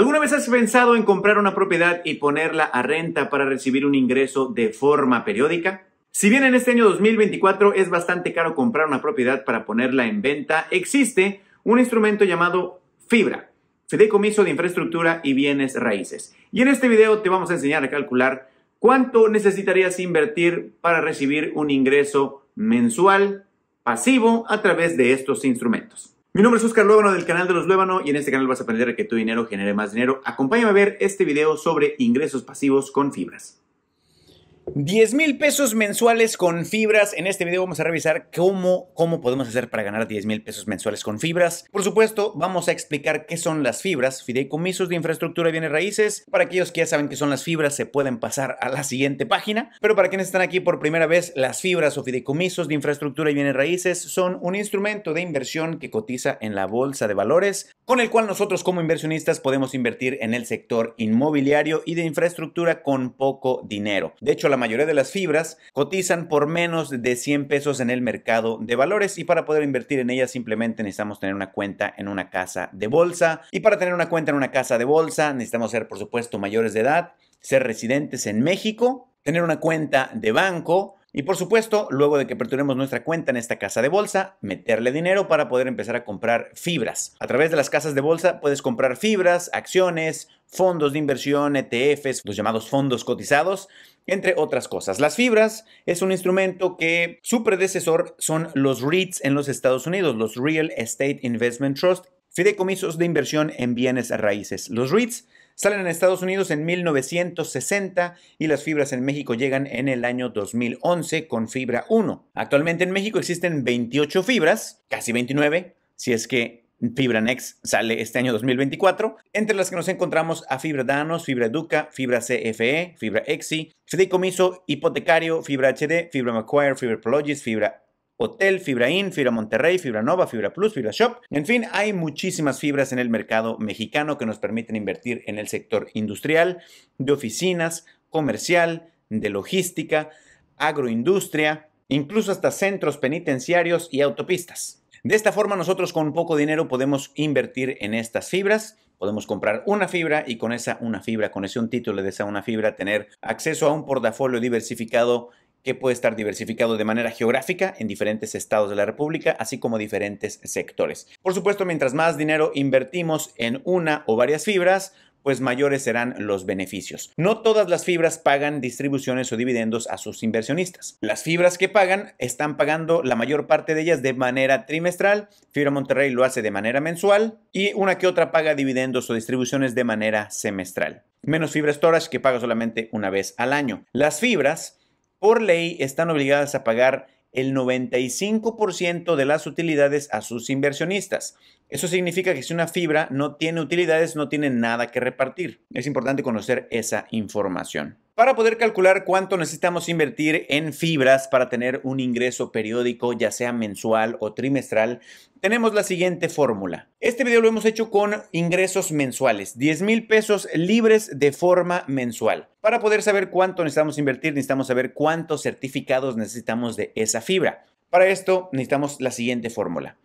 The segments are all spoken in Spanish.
¿Alguna vez has pensado en comprar una propiedad y ponerla a renta para recibir un ingreso de forma periódica? Si bien en este año 2024 es bastante caro comprar una propiedad para ponerla en venta, existe un instrumento llamado Fibra, Fideicomiso de Infraestructura y Bienes Raíces. Y en este video te vamos a enseñar a calcular cuánto necesitarías invertir para recibir un ingreso mensual pasivo a través de estos instrumentos. Mi nombre es Oscar Luébano del canal de los Luébano y en este canal vas a aprender a que tu dinero genere más dinero. Acompáñame a ver este video sobre ingresos pasivos con fibras. 10 mil pesos mensuales con fibras. En este video vamos a revisar cómo, cómo podemos hacer para ganar 10 mil pesos mensuales con fibras. Por supuesto, vamos a explicar qué son las fibras, fideicomisos de infraestructura y bienes raíces. Para aquellos que ya saben qué son las fibras, se pueden pasar a la siguiente página. Pero para quienes están aquí por primera vez, las fibras o fideicomisos de infraestructura y bienes raíces son un instrumento de inversión que cotiza en la bolsa de valores, con el cual nosotros como inversionistas podemos invertir en el sector inmobiliario y de infraestructura con poco dinero. De hecho, la mayoría de las fibras cotizan por menos de 100 pesos en el mercado de valores y para poder invertir en ellas simplemente necesitamos tener una cuenta en una casa de bolsa y para tener una cuenta en una casa de bolsa necesitamos ser por supuesto mayores de edad, ser residentes en México, tener una cuenta de banco, y por supuesto, luego de que aperturemos nuestra cuenta en esta casa de bolsa, meterle dinero para poder empezar a comprar fibras. A través de las casas de bolsa puedes comprar fibras, acciones, fondos de inversión, ETFs, los llamados fondos cotizados, entre otras cosas. Las fibras es un instrumento que su predecesor son los REITs en los Estados Unidos, los Real Estate Investment Trust, fideicomisos de inversión en bienes raíces. Los REITs Salen en Estados Unidos en 1960 y las fibras en México llegan en el año 2011 con fibra 1. Actualmente en México existen 28 fibras, casi 29, si es que Fibra Next sale este año 2024, entre las que nos encontramos a Fibra Danos, Fibra Educa, Fibra CFE, Fibra Exi, Fideicomiso, Hipotecario, Fibra HD, Fibra Macquarie, Fibra Prologis, Fibra Hotel, Fibra In, Fibra Monterrey, Fibra Nova, Fibra Plus, Fibra Shop. En fin, hay muchísimas fibras en el mercado mexicano que nos permiten invertir en el sector industrial, de oficinas, comercial, de logística, agroindustria, incluso hasta centros penitenciarios y autopistas. De esta forma nosotros con poco dinero podemos invertir en estas fibras, podemos comprar una fibra y con esa una fibra, con ese un título de esa una fibra, tener acceso a un portafolio diversificado que puede estar diversificado de manera geográfica en diferentes estados de la República, así como diferentes sectores. Por supuesto, mientras más dinero invertimos en una o varias fibras, pues mayores serán los beneficios. No todas las fibras pagan distribuciones o dividendos a sus inversionistas. Las fibras que pagan están pagando la mayor parte de ellas de manera trimestral, Fibra Monterrey lo hace de manera mensual y una que otra paga dividendos o distribuciones de manera semestral. Menos Fibra Storage que paga solamente una vez al año. Las fibras por ley están obligadas a pagar el 95% de las utilidades a sus inversionistas. Eso significa que si una fibra no tiene utilidades, no tiene nada que repartir. Es importante conocer esa información. Para poder calcular cuánto necesitamos invertir en fibras para tener un ingreso periódico, ya sea mensual o trimestral, tenemos la siguiente fórmula. Este video lo hemos hecho con ingresos mensuales, 10 mil pesos libres de forma mensual. Para poder saber cuánto necesitamos invertir, necesitamos saber cuántos certificados necesitamos de esa fibra. Para esto necesitamos la siguiente fórmula.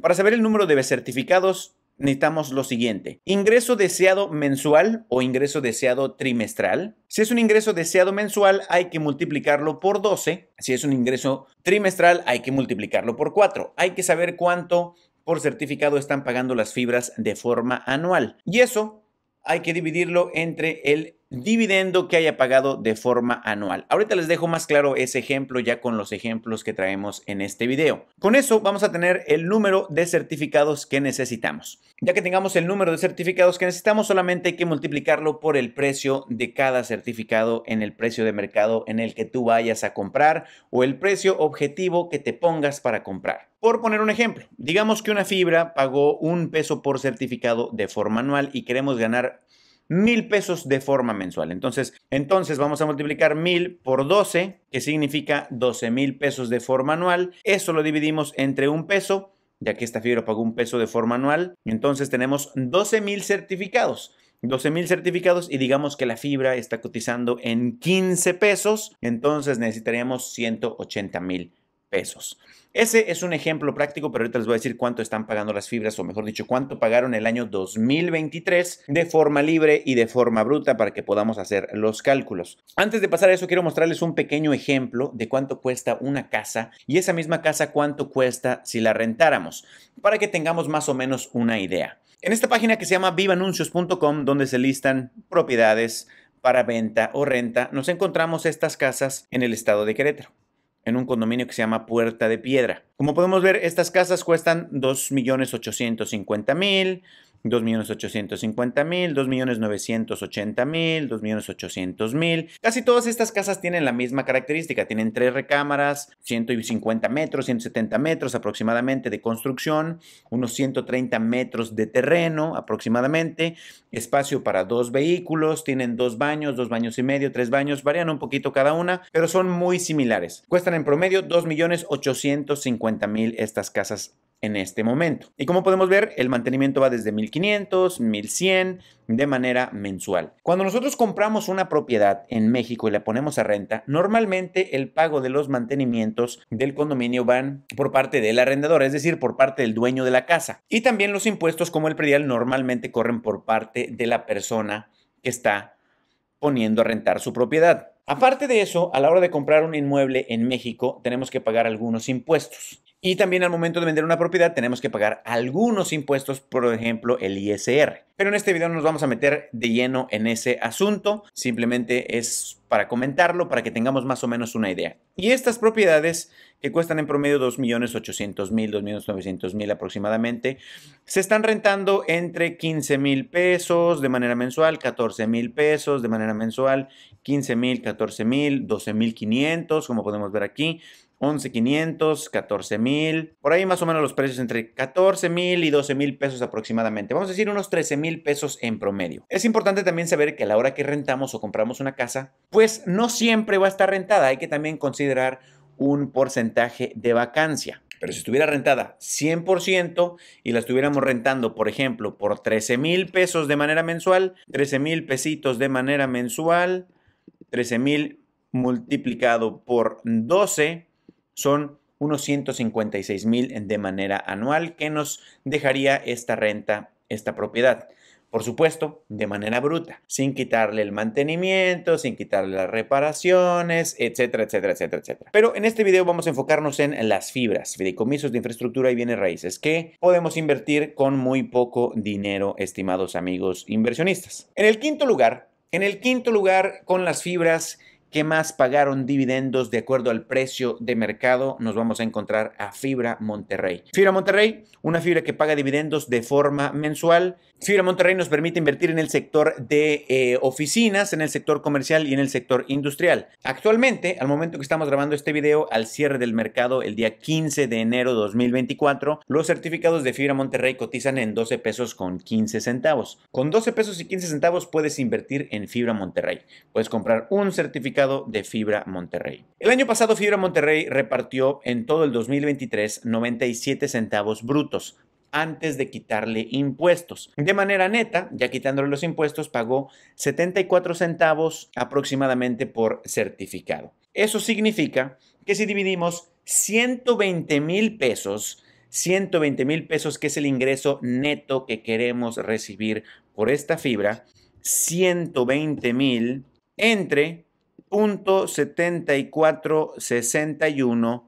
Para saber el número de certificados, necesitamos lo siguiente. Ingreso deseado mensual o ingreso deseado trimestral. Si es un ingreso deseado mensual, hay que multiplicarlo por 12. Si es un ingreso trimestral, hay que multiplicarlo por 4. Hay que saber cuánto por certificado están pagando las fibras de forma anual. Y eso hay que dividirlo entre el dividendo que haya pagado de forma anual. Ahorita les dejo más claro ese ejemplo ya con los ejemplos que traemos en este video. Con eso vamos a tener el número de certificados que necesitamos. Ya que tengamos el número de certificados que necesitamos, solamente hay que multiplicarlo por el precio de cada certificado en el precio de mercado en el que tú vayas a comprar o el precio objetivo que te pongas para comprar. Por poner un ejemplo, digamos que una fibra pagó un peso por certificado de forma anual y queremos ganar mil pesos de forma mensual. Entonces, entonces vamos a multiplicar mil por 12, que significa 12 mil pesos de forma anual. Eso lo dividimos entre un peso, ya que esta fibra pagó un peso de forma anual. Entonces tenemos 12 mil certificados. 12 mil certificados y digamos que la fibra está cotizando en 15 pesos, entonces necesitaríamos 180 mil pesos. Ese es un ejemplo práctico, pero ahorita les voy a decir cuánto están pagando las fibras, o mejor dicho, cuánto pagaron el año 2023 de forma libre y de forma bruta para que podamos hacer los cálculos. Antes de pasar a eso, quiero mostrarles un pequeño ejemplo de cuánto cuesta una casa y esa misma casa cuánto cuesta si la rentáramos, para que tengamos más o menos una idea. En esta página que se llama vivanuncios.com, donde se listan propiedades para venta o renta, nos encontramos estas casas en el estado de Querétaro en un condominio que se llama Puerta de Piedra. Como podemos ver, estas casas cuestan 2.850.000, 2.850.000, 2.980.000, 2.800.000. Casi todas estas casas tienen la misma característica, tienen tres recámaras, 150 metros, 170 metros aproximadamente de construcción, unos 130 metros de terreno aproximadamente, espacio para dos vehículos, tienen dos baños, dos baños y medio, tres baños, varían un poquito cada una, pero son muy similares. Cuestan en promedio 2.850.000 estas casas en este momento. Y como podemos ver, el mantenimiento va desde 1500, 1100 de manera mensual. Cuando nosotros compramos una propiedad en México y la ponemos a renta, normalmente el pago de los mantenimientos del condominio van por parte del arrendador, es decir, por parte del dueño de la casa. Y también los impuestos como el predial normalmente corren por parte de la persona que está poniendo a rentar su propiedad. Aparte de eso, a la hora de comprar un inmueble en México, tenemos que pagar algunos impuestos. Y también al momento de vender una propiedad tenemos que pagar algunos impuestos, por ejemplo el ISR. Pero en este video nos vamos a meter de lleno en ese asunto, simplemente es para comentarlo, para que tengamos más o menos una idea. Y estas propiedades, que cuestan en promedio 2.800.000, 2.900.000 aproximadamente, se están rentando entre 15.000 pesos de manera mensual, 14.000 pesos de manera mensual, 15.000, 14.000, 12.500, como podemos ver aquí, 11,500, 14,000. Por ahí más o menos los precios entre 14,000 y 12,000 pesos aproximadamente. Vamos a decir unos 13,000 pesos en promedio. Es importante también saber que a la hora que rentamos o compramos una casa, pues no siempre va a estar rentada. Hay que también considerar un porcentaje de vacancia. Pero si estuviera rentada 100% y la estuviéramos rentando, por ejemplo, por 13,000 pesos de manera mensual, 13,000 mil pesitos de manera mensual, 13,000 multiplicado por 12, son unos 156 mil de manera anual que nos dejaría esta renta, esta propiedad. Por supuesto, de manera bruta, sin quitarle el mantenimiento, sin quitarle las reparaciones, etcétera, etcétera, etcétera, etcétera. Pero en este video vamos a enfocarnos en las fibras, fideicomisos de infraestructura y bienes raíces que podemos invertir con muy poco dinero, estimados amigos inversionistas. En el quinto lugar, en el quinto lugar con las fibras qué más pagaron dividendos de acuerdo al precio de mercado, nos vamos a encontrar a Fibra Monterrey. Fibra Monterrey, una fibra que paga dividendos de forma mensual. Fibra Monterrey nos permite invertir en el sector de eh, oficinas, en el sector comercial y en el sector industrial. Actualmente, al momento que estamos grabando este video, al cierre del mercado el día 15 de enero de 2024, los certificados de Fibra Monterrey cotizan en 12 pesos con 15 centavos. Con 12 pesos y 15 centavos puedes invertir en Fibra Monterrey. Puedes comprar un certificado de Fibra Monterrey. El año pasado Fibra Monterrey repartió en todo el 2023 97 centavos brutos antes de quitarle impuestos. De manera neta, ya quitándole los impuestos, pagó 74 centavos aproximadamente por certificado. Eso significa que si dividimos 120 mil pesos, 120 mil pesos, que es el ingreso neto que queremos recibir por esta fibra, 120 mil entre 1.7461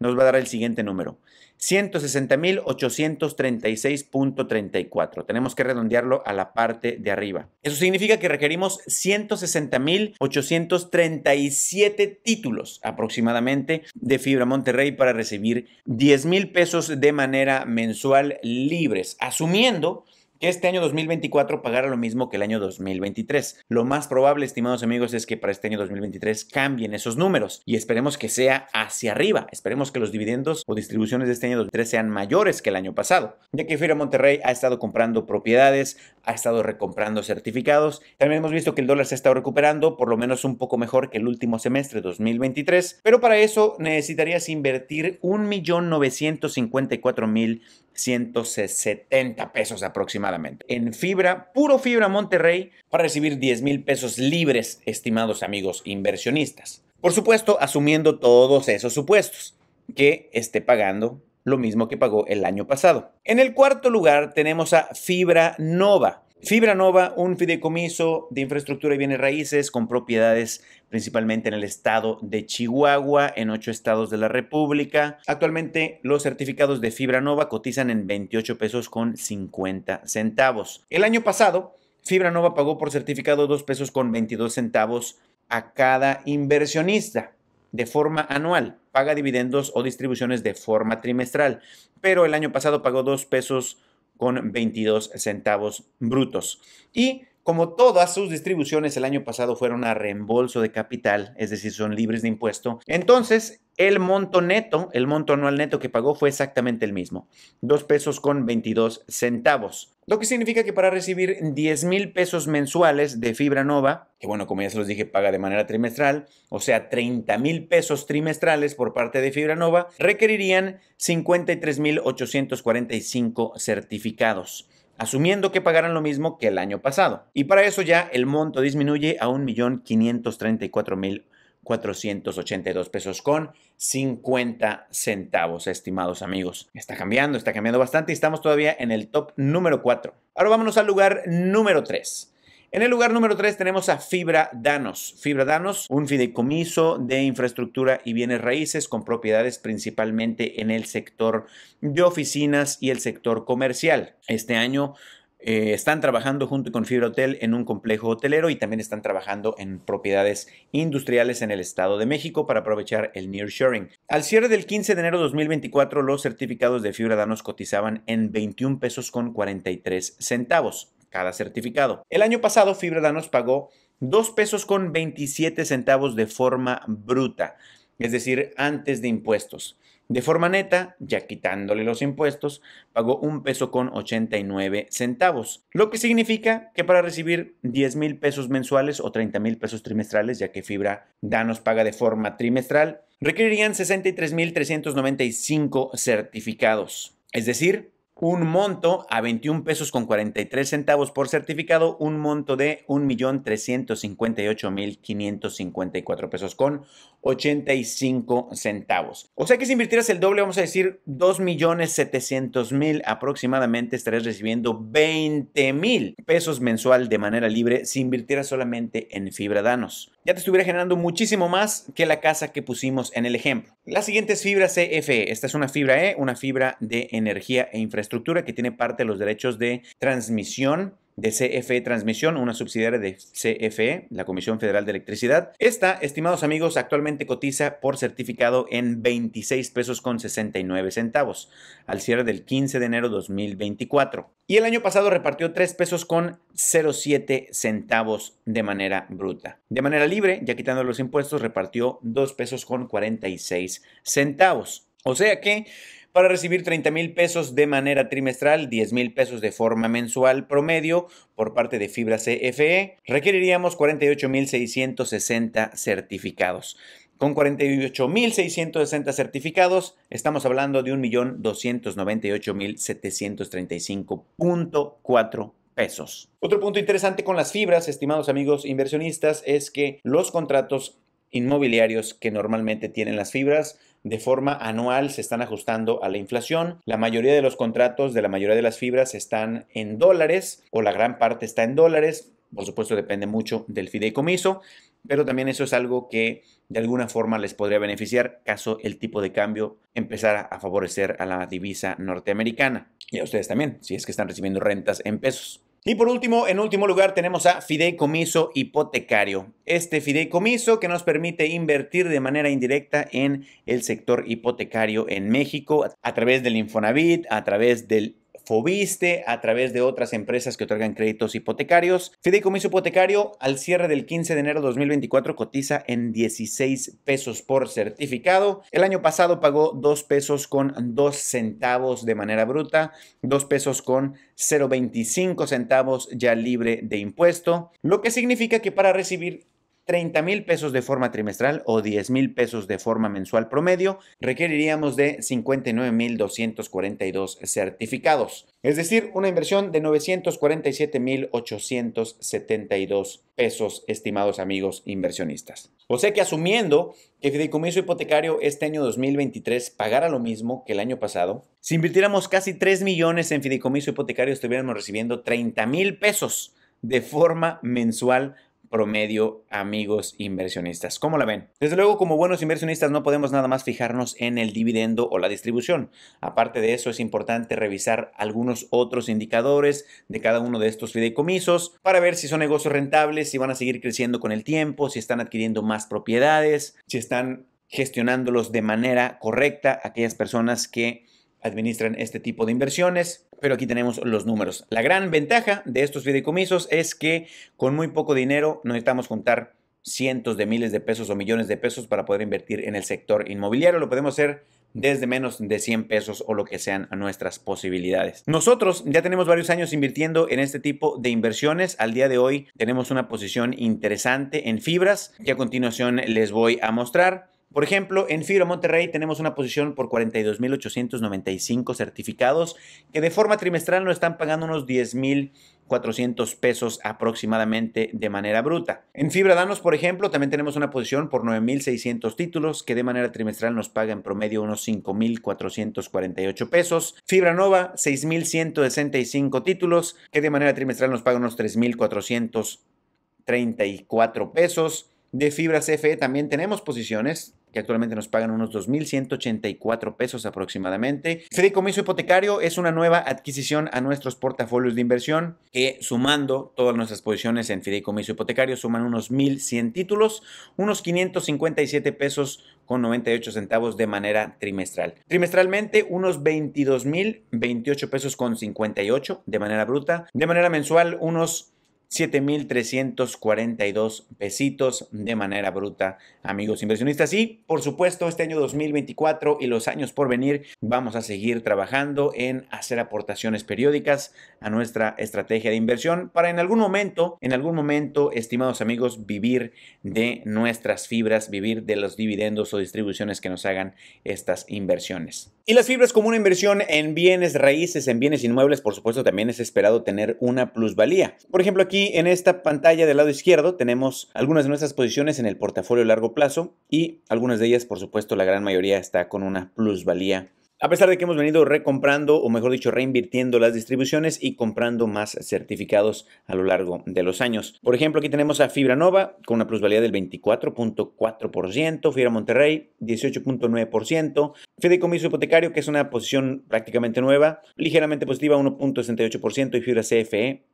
nos va a dar el siguiente número. 160.836.34. Tenemos que redondearlo a la parte de arriba. Eso significa que requerimos 160.837 títulos aproximadamente de Fibra Monterrey para recibir 10 mil pesos de manera mensual libres, asumiendo que este año 2024 pagara lo mismo que el año 2023. Lo más probable, estimados amigos, es que para este año 2023 cambien esos números y esperemos que sea hacia arriba. Esperemos que los dividendos o distribuciones de este año 2023 sean mayores que el año pasado, ya que Fira Monterrey ha estado comprando propiedades, ha estado recomprando certificados. También hemos visto que el dólar se ha estado recuperando, por lo menos un poco mejor que el último semestre 2023, pero para eso necesitarías invertir 1.954.000 170 pesos aproximadamente. En fibra, puro fibra Monterrey, para recibir 10 mil pesos libres, estimados amigos inversionistas. Por supuesto, asumiendo todos esos supuestos, que esté pagando lo mismo que pagó el año pasado. En el cuarto lugar tenemos a Fibra Nova. Fibra Nova, un fideicomiso de infraestructura y bienes raíces con propiedades principalmente en el estado de Chihuahua, en ocho estados de la República. Actualmente los certificados de Fibra Nova cotizan en 28 pesos con 50 centavos. El año pasado, Fibra Nova pagó por certificado 2 pesos con 22 centavos a cada inversionista de forma anual. Paga dividendos o distribuciones de forma trimestral, pero el año pasado pagó 2 pesos con 22 centavos brutos. Y como todas sus distribuciones el año pasado fueron a reembolso de capital, es decir, son libres de impuesto, entonces el monto neto, el monto anual neto que pagó fue exactamente el mismo, 2 pesos con 22 centavos. Lo que significa que para recibir 10 mil pesos mensuales de fibra nova, que bueno, como ya se los dije, paga de manera trimestral, o sea, 30 mil pesos trimestrales por parte de fibra nova, requerirían $53,845 certificados asumiendo que pagaran lo mismo que el año pasado. Y para eso ya el monto disminuye a 1.534.482 pesos con 50 centavos, estimados amigos. Está cambiando, está cambiando bastante y estamos todavía en el top número 4. Ahora vámonos al lugar número 3. En el lugar número 3 tenemos a Fibra Danos. Fibra Danos, un fideicomiso de infraestructura y bienes raíces con propiedades principalmente en el sector de oficinas y el sector comercial. Este año eh, están trabajando junto con Fibra Hotel en un complejo hotelero y también están trabajando en propiedades industriales en el Estado de México para aprovechar el nearshoring. Al cierre del 15 de enero de 2024, los certificados de Fibra Danos cotizaban en 21 pesos con 43 centavos cada certificado. El año pasado Fibra Danos pagó 2 pesos con 27 centavos de forma bruta, es decir, antes de impuestos. De forma neta, ya quitándole los impuestos, pagó 1 peso con 89 centavos, lo que significa que para recibir 10 mil pesos mensuales o 30 mil pesos trimestrales, ya que Fibra Danos paga de forma trimestral, requerirían 63,395 certificados, es decir, un monto a 21 pesos con 43 centavos por certificado, un monto de 1.358.554 pesos con 85 centavos. O sea que si invirtieras el doble, vamos a decir 2.700.000 aproximadamente, estarías recibiendo 20.000 pesos mensual de manera libre si invirtieras solamente en fibra Danos. Ya te estuviera generando muchísimo más que la casa que pusimos en el ejemplo. La siguiente es fibra CFE. Esta es una fibra E, una fibra de energía e infraestructura estructura que tiene parte de los derechos de transmisión de CFE Transmisión, una subsidiaria de CFE, la Comisión Federal de Electricidad. Esta, estimados amigos, actualmente cotiza por certificado en 26 pesos con 69 centavos al cierre del 15 de enero 2024. Y el año pasado repartió 3 pesos con 07 centavos de manera bruta. De manera libre, ya quitando los impuestos, repartió 2 pesos con 46 centavos. O sea que para recibir 30 mil pesos de manera trimestral, 10 mil pesos de forma mensual promedio por parte de Fibra CFE, requeriríamos 48.660 certificados. Con 48.660 certificados, estamos hablando de 1.298.735.4 pesos. Otro punto interesante con las fibras, estimados amigos inversionistas, es que los contratos inmobiliarios que normalmente tienen las fibras de forma anual se están ajustando a la inflación. La mayoría de los contratos de la mayoría de las fibras están en dólares o la gran parte está en dólares. Por supuesto, depende mucho del fideicomiso, pero también eso es algo que de alguna forma les podría beneficiar caso el tipo de cambio empezara a favorecer a la divisa norteamericana. Y a ustedes también, si es que están recibiendo rentas en pesos. Y por último, en último lugar tenemos a fideicomiso hipotecario. Este fideicomiso que nos permite invertir de manera indirecta en el sector hipotecario en México a través del Infonavit, a través del Fobiste, a través de otras empresas que otorgan créditos hipotecarios. Fideicomiso hipotecario al cierre del 15 de enero de 2024 cotiza en 16 pesos por certificado. El año pasado pagó 2 pesos con 2 centavos de manera bruta, 2 pesos con 0.25 centavos ya libre de impuesto, lo que significa que para recibir 30 mil pesos de forma trimestral o 10 mil pesos de forma mensual promedio, requeriríamos de 59 242 certificados, es decir, una inversión de 947 872 pesos, estimados amigos inversionistas. O sea que asumiendo que fideicomiso hipotecario este año 2023 pagara lo mismo que el año pasado, si invirtiéramos casi 3 millones en fideicomiso hipotecario estuviéramos recibiendo 30 mil pesos de forma mensual promedio, amigos inversionistas. ¿Cómo la ven? Desde luego, como buenos inversionistas no podemos nada más fijarnos en el dividendo o la distribución. Aparte de eso, es importante revisar algunos otros indicadores de cada uno de estos fideicomisos para ver si son negocios rentables, si van a seguir creciendo con el tiempo, si están adquiriendo más propiedades, si están gestionándolos de manera correcta aquellas personas que administran este tipo de inversiones, pero aquí tenemos los números. La gran ventaja de estos fideicomisos es que con muy poco dinero no necesitamos juntar cientos de miles de pesos o millones de pesos para poder invertir en el sector inmobiliario. Lo podemos hacer desde menos de 100 pesos o lo que sean nuestras posibilidades. Nosotros ya tenemos varios años invirtiendo en este tipo de inversiones. Al día de hoy tenemos una posición interesante en fibras que a continuación les voy a mostrar. Por ejemplo, en Fibra Monterrey tenemos una posición por 42.895 certificados que de forma trimestral nos están pagando unos 10.400 pesos aproximadamente de manera bruta. En Fibra Danos, por ejemplo, también tenemos una posición por 9.600 títulos que de manera trimestral nos paga en promedio unos 5.448 pesos. Fibra Nova, 6.165 títulos que de manera trimestral nos paga unos 3.434 pesos. De Fibra CFE también tenemos posiciones que actualmente nos pagan unos 2.184 pesos aproximadamente. Fideicomiso hipotecario es una nueva adquisición a nuestros portafolios de inversión que sumando todas nuestras posiciones en fideicomiso hipotecario suman unos 1.100 títulos, unos 557 pesos con 98 centavos de manera trimestral. Trimestralmente unos 22.028 pesos con 58 de manera bruta. De manera mensual unos 7.342 pesitos de manera bruta, amigos inversionistas. Y por supuesto, este año 2024 y los años por venir, vamos a seguir trabajando en hacer aportaciones periódicas a nuestra estrategia de inversión para en algún momento, en algún momento, estimados amigos, vivir de nuestras fibras, vivir de los dividendos o distribuciones que nos hagan estas inversiones. Y las fibras como una inversión en bienes raíces, en bienes inmuebles, por supuesto, también es esperado tener una plusvalía. Por ejemplo, aquí en esta pantalla del lado izquierdo tenemos algunas de nuestras posiciones en el portafolio a largo plazo y algunas de ellas, por supuesto, la gran mayoría está con una plusvalía a pesar de que hemos venido recomprando, o mejor dicho, reinvirtiendo las distribuciones y comprando más certificados a lo largo de los años. Por ejemplo, aquí tenemos a Fibra Nova con una plusvalía del 24.4%, Fibra Monterrey 18.9%, Fideicomiso Hipotecario, que es una posición prácticamente nueva, ligeramente positiva 1.68% y Fibra CFE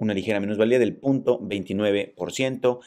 una ligera menosvalía del 0.29%,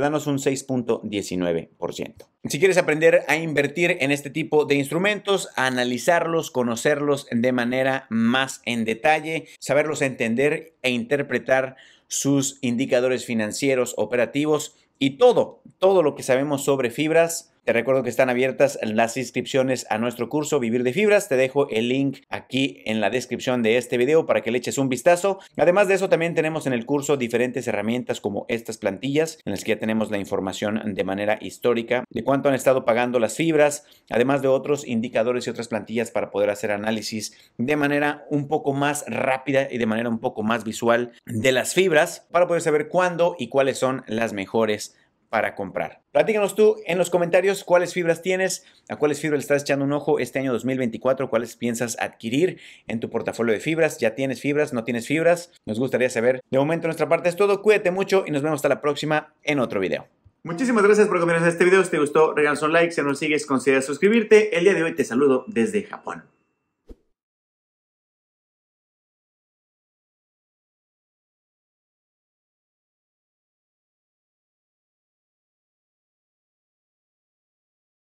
danos un 6.19%. Si quieres aprender a invertir en este tipo de instrumentos, analizarlos, conocerlos de manera más en detalle, saberlos entender e interpretar sus indicadores financieros operativos y todo, todo lo que sabemos sobre fibras, te recuerdo que están abiertas las inscripciones a nuestro curso Vivir de Fibras. Te dejo el link aquí en la descripción de este video para que le eches un vistazo. Además de eso, también tenemos en el curso diferentes herramientas como estas plantillas, en las que ya tenemos la información de manera histórica de cuánto han estado pagando las fibras, además de otros indicadores y otras plantillas para poder hacer análisis de manera un poco más rápida y de manera un poco más visual de las fibras para poder saber cuándo y cuáles son las mejores para comprar. Platícanos tú en los comentarios cuáles fibras tienes, a cuáles fibras le estás echando un ojo este año 2024, cuáles piensas adquirir en tu portafolio de fibras, ya tienes fibras, no tienes fibras, nos gustaría saber. De momento nuestra parte es todo, cuídate mucho y nos vemos hasta la próxima en otro video. Muchísimas gracias por acompañarnos este video, si te gustó regálanos un like, si no nos sigues considera suscribirte, el día de hoy te saludo desde Japón.